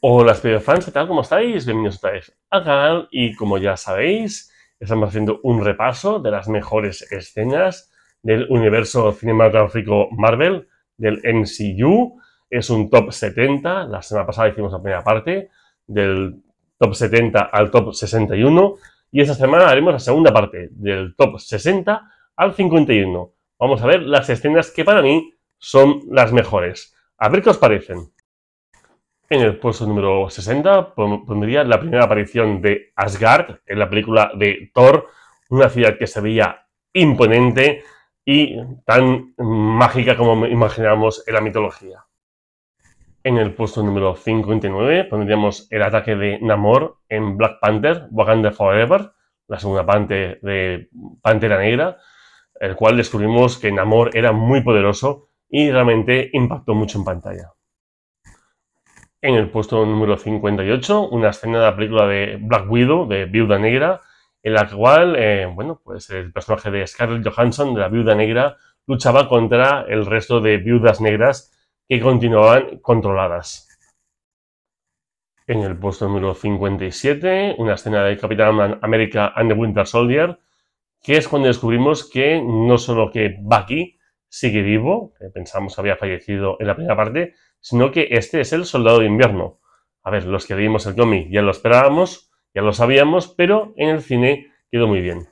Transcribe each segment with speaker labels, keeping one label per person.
Speaker 1: Hola, Spider-Fans, ¿qué tal? ¿Cómo estáis? Bienvenidos otra vez al canal y como ya sabéis, estamos haciendo un repaso de las mejores escenas del universo cinematográfico Marvel, del MCU. Es un top 70, la semana pasada hicimos la primera parte, del top 70 al top 61 y esta semana haremos la segunda parte, del top 60 al 51. Vamos a ver las escenas que para mí son las mejores. A ver qué os parecen. En el puesto número 60 pondría la primera aparición de Asgard en la película de Thor, una ciudad que se veía imponente y tan mágica como imaginamos en la mitología. En el puesto número 59 pondríamos el ataque de Namor en Black Panther, Wakanda Forever, la segunda parte de Pantera Negra, el cual descubrimos que Namor era muy poderoso y realmente impactó mucho en pantalla. En el puesto número 58, una escena de la película de Black Widow, de Viuda Negra, en la cual, eh, bueno, pues el personaje de Scarlett Johansson, de la Viuda Negra, luchaba contra el resto de viudas negras que continuaban controladas. En el puesto número 57, una escena de Capitán America and the Winter Soldier, que es cuando descubrimos que no solo que Bucky sigue vivo, que pensamos había fallecido en la primera parte, sino que este es el soldado de invierno. A ver, los que vimos el cómic ya lo esperábamos, ya lo sabíamos, pero en el cine quedó muy bien.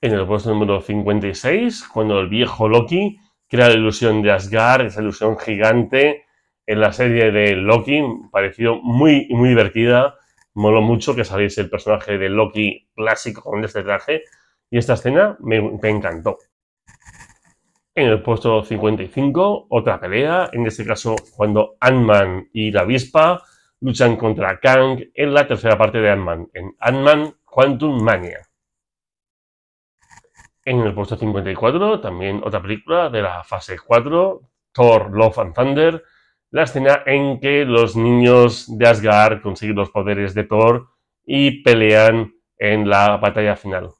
Speaker 1: En el puesto número 56, cuando el viejo Loki crea la ilusión de Asgard, esa ilusión gigante, en la serie de Loki, pareció muy, muy divertida. Moló mucho que saliese el personaje de Loki clásico con este traje. Y esta escena me encantó. En el puesto 55, otra pelea, en este caso cuando Ant-Man y la avispa luchan contra Kang en la tercera parte de Ant-Man, en Ant-Man Quantum Mania. En el puesto 54, también otra película de la fase 4, Thor Love and Thunder, la escena en que los niños de Asgard consiguen los poderes de Thor y pelean en la batalla final.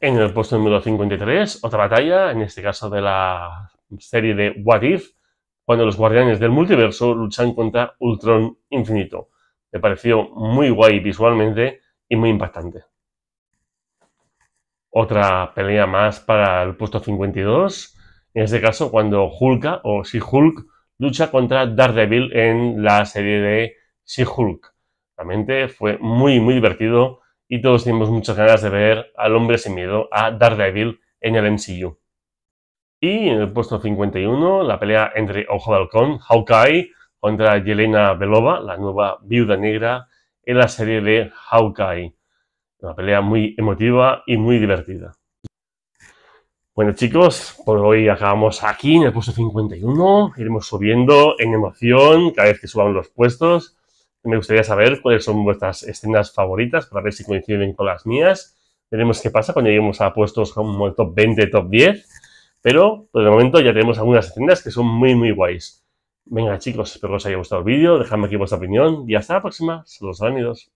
Speaker 1: En el puesto número 53, otra batalla, en este caso de la serie de What If, cuando los guardianes del multiverso luchan contra Ultron Infinito. Me pareció muy guay visualmente y muy impactante. Otra pelea más para el puesto 52, en este caso cuando Hulk, o She-Hulk lucha contra Daredevil en la serie de She-Hulk. Realmente fue muy, muy divertido y todos tenemos muchas ganas de ver al hombre sin miedo, a Daredevil, en el MCU. Y en el puesto 51, la pelea entre Ojo de Halcón, Hawkeye, contra Yelena Belova, la nueva viuda negra, en la serie de Hawkeye. Una pelea muy emotiva y muy divertida. Bueno chicos, por hoy acabamos aquí en el puesto 51. Iremos subiendo en emoción cada vez que suban los puestos. Me gustaría saber cuáles son vuestras escenas favoritas para ver si coinciden con las mías. Veremos qué pasa cuando lleguemos a puestos como el top 20, top 10. Pero por el momento ya tenemos algunas escenas que son muy, muy guays. Venga chicos, espero que os haya gustado el vídeo, dejadme aquí vuestra opinión y hasta la próxima. Saludos amigos.